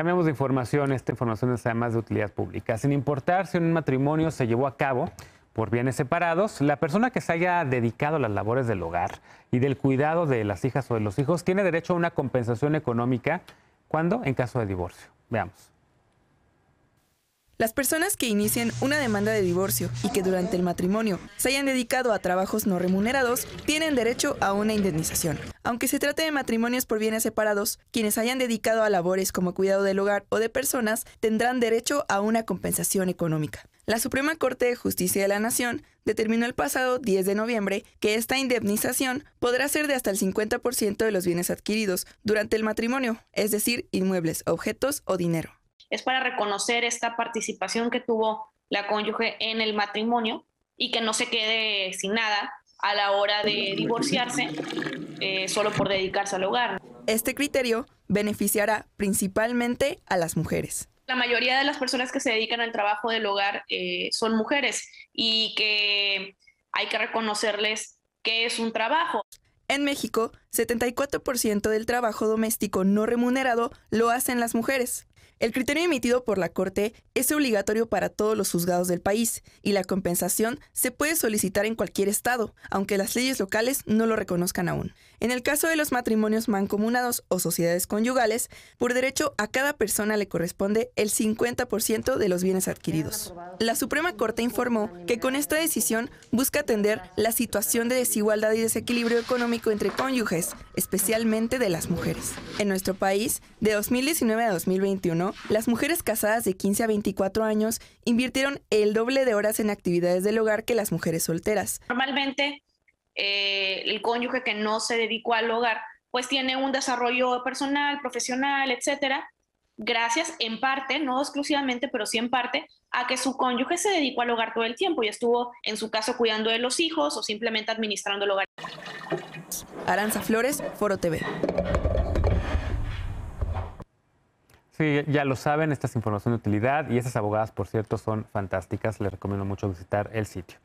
Cambiamos de información. Esta información es además de utilidad pública. Sin importar si un matrimonio se llevó a cabo por bienes separados, la persona que se haya dedicado a las labores del hogar y del cuidado de las hijas o de los hijos tiene derecho a una compensación económica. cuando, En caso de divorcio. Veamos. Las personas que inicien una demanda de divorcio y que durante el matrimonio se hayan dedicado a trabajos no remunerados tienen derecho a una indemnización. Aunque se trate de matrimonios por bienes separados, quienes hayan dedicado a labores como cuidado del hogar o de personas tendrán derecho a una compensación económica. La Suprema Corte de Justicia de la Nación determinó el pasado 10 de noviembre que esta indemnización podrá ser de hasta el 50% de los bienes adquiridos durante el matrimonio, es decir, inmuebles, objetos o dinero es para reconocer esta participación que tuvo la cónyuge en el matrimonio y que no se quede sin nada a la hora de divorciarse eh, solo por dedicarse al hogar. Este criterio beneficiará principalmente a las mujeres. La mayoría de las personas que se dedican al trabajo del hogar eh, son mujeres y que hay que reconocerles que es un trabajo. En México, 74% del trabajo doméstico no remunerado lo hacen las mujeres. El criterio emitido por la Corte es obligatorio para todos los juzgados del país y la compensación se puede solicitar en cualquier estado, aunque las leyes locales no lo reconozcan aún. En el caso de los matrimonios mancomunados o sociedades conyugales, por derecho a cada persona le corresponde el 50% de los bienes adquiridos. La Suprema Corte informó que con esta decisión busca atender la situación de desigualdad y desequilibrio económico entre cónyuges, especialmente de las mujeres. En nuestro país, de 2019 a 2021, las mujeres casadas de 15 a 24 años invirtieron el doble de horas en actividades del hogar que las mujeres solteras. Normalmente, eh, el cónyuge que no se dedicó al hogar, pues tiene un desarrollo personal, profesional, etcétera, gracias en parte, no exclusivamente, pero sí en parte, a que su cónyuge se dedicó al hogar todo el tiempo y estuvo, en su caso, cuidando de los hijos o simplemente administrando el hogar. Aranza Flores, Foro TV. Sí, ya lo saben, esta es información de utilidad y esas abogadas, por cierto, son fantásticas. Les recomiendo mucho visitar el sitio.